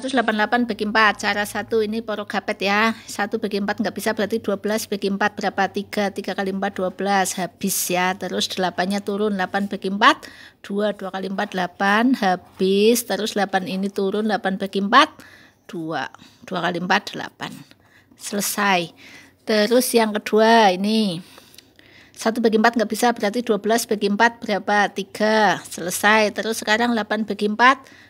188 bagi 4 cara 1 ini porogapet ya 1 bagi 4 nggak bisa berarti 12 bagi 4 berapa 3 3 kali 4 12 habis ya terus 8 nya turun 8 bagi 4 2 2 kali 4 8 habis terus 8 ini turun 8 bagi 4 2 2 kali 4 8 selesai terus yang kedua ini 1 bagi 4 nggak bisa berarti 12 bagi 4 berapa? 3 selesai terus sekarang 8 bagi 4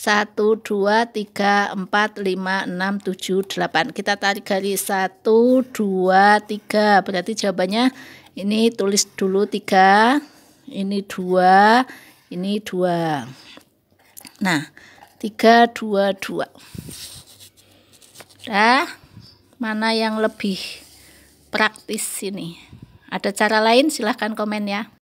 1, 2, 3, 4, 5, 6, 7, 8 Kita tarik garis 1, 2, 3 Berarti jawabannya ini tulis dulu 3 Ini 2 Ini 2 Nah 3, 2, 2 Dah Mana yang lebih praktis ini Ada cara lain silahkan komen ya